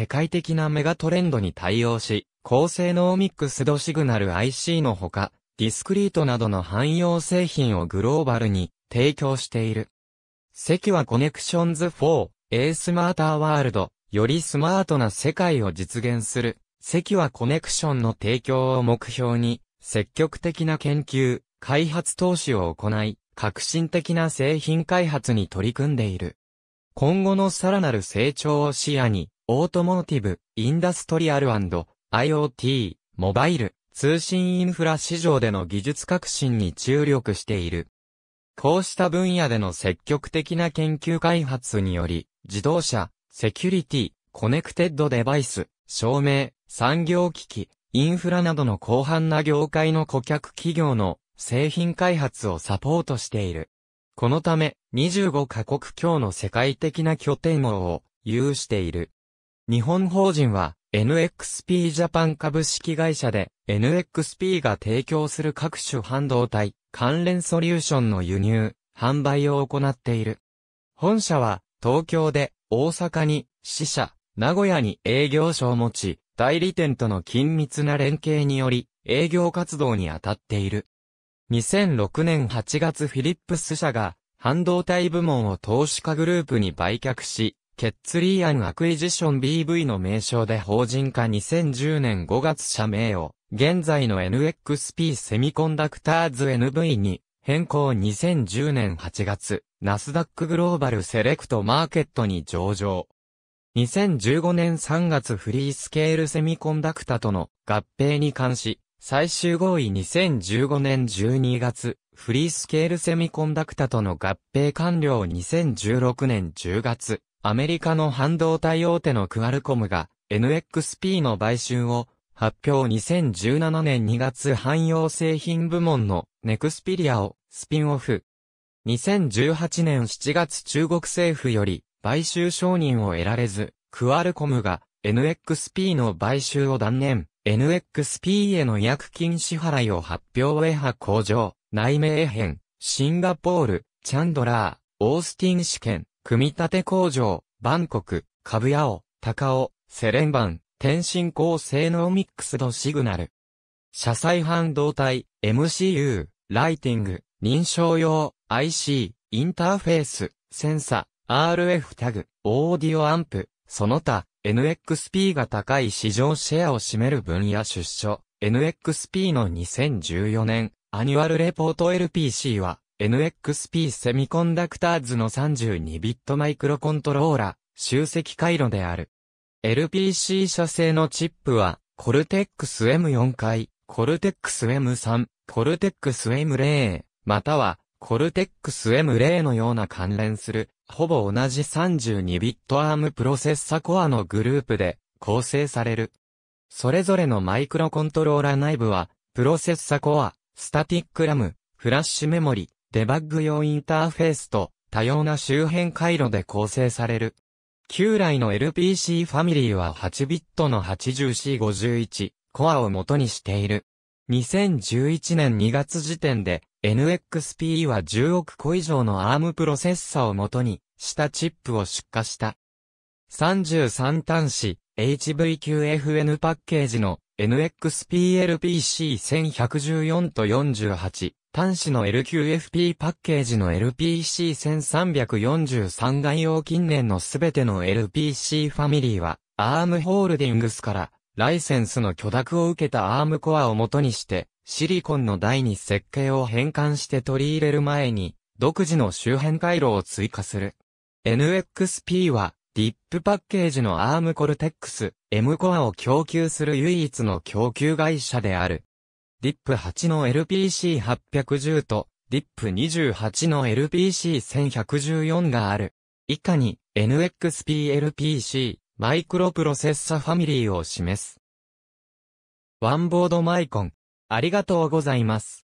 世界的なメガトレンドに対応し、高性能ミックスドシグナル IC のほか、ディスクリートなどの汎用製品をグローバルに提供している。セキュアコネクションズ4、A スマーターワールド、よりスマートな世界を実現する、セキュアコネクションの提供を目標に、積極的な研究、開発投資を行い、革新的な製品開発に取り組んでいる。今後のさらなる成長を視野に、オートモーティブ、インダストリアル &IoT、モバイル、通信インフラ市場での技術革新に注力している。こうした分野での積極的な研究開発により、自動車、セキュリティ、コネクテッドデバイス、照明、産業機器、インフラなどの広範な業界の顧客企業の製品開発をサポートしている。このため、25カ国強の世界的な拠点網を有している。日本法人は NXP ジャパン株式会社で NXP が提供する各種半導体関連ソリューションの輸入、販売を行っている。本社は東京で大阪に支社、名古屋に営業所を持ち、代理店との緊密な連携により営業活動に当たっている。2006年8月フィリップス社が半導体部門を投資家グループに売却し、ケッツリーアンアクイジション BV の名称で法人化2010年5月社名を、現在の NXP セミコンダクターズ NV に、変更2010年8月、ナスダックグローバルセレクトマーケットに上場。2015年3月フリースケールセミコンダクタとの合併に関し、最終合意2015年12月、フリースケールセミコンダクタとの合併完了2016年10月、アメリカの半導体大手のクアルコムが NXP の買収を発表2017年2月汎用製品部門のネクスピリアをスピンオフ。2018年7月中国政府より買収承認を得られず、クアルコムが NXP の買収を断念、NXP への違約金支払いを発表へ派工場、内名編、シンガポール、チャンドラー、オースティン試験、組み立て工場、バンコク、株屋を、高尾、セレンバン、天身高性能ミックスドシグナル。車載半導体、MCU、ライティング、認証用、IC、インターフェース、センサ、RF タグ、オーディオアンプ、その他、NXP が高い市場シェアを占める分野出所、NXP の2014年、アニュアルレポート LPC は、NXP セミコンダクターズの32ビットマイクロコントローラ、集積回路である。LPC 社製のチップは、コルテックス M4 回、コルテックス M3、コルテックス M0、または、コルテックス M0 のような関連する、ほぼ同じ32ビットアームプロセッサコアのグループで構成される。それぞれのマイクロコントローラ内部は、プロセッサコア、スタティックラム、フラッシュメモリ、デバッグ用インターフェースと多様な周辺回路で構成される。旧来の LPC ファミリーは8ビットの 80C51 コアを元にしている。2011年2月時点で NXP は10億個以上の ARM プロセッサを元にしたチップを出荷した。33端子 HVQFN パッケージの NXPLPC1114 と48、端子の LQFP パッケージの LPC1343 概要近年のすべての LPC ファミリーは、ARM ホールディングスから、ライセンスの許諾を受けた ARM コアを元にして、シリコンの台に設計を変換して取り入れる前に、独自の周辺回路を追加する。NXP は、ディップパッケージのアームコルテックス M コアを供給する唯一の供給会社である。ディップ8の LPC810 とディップ28の LPC1114 がある。以下に NXPLPC マイクロプロセッサファミリーを示す。ワンボードマイコン。ありがとうございます。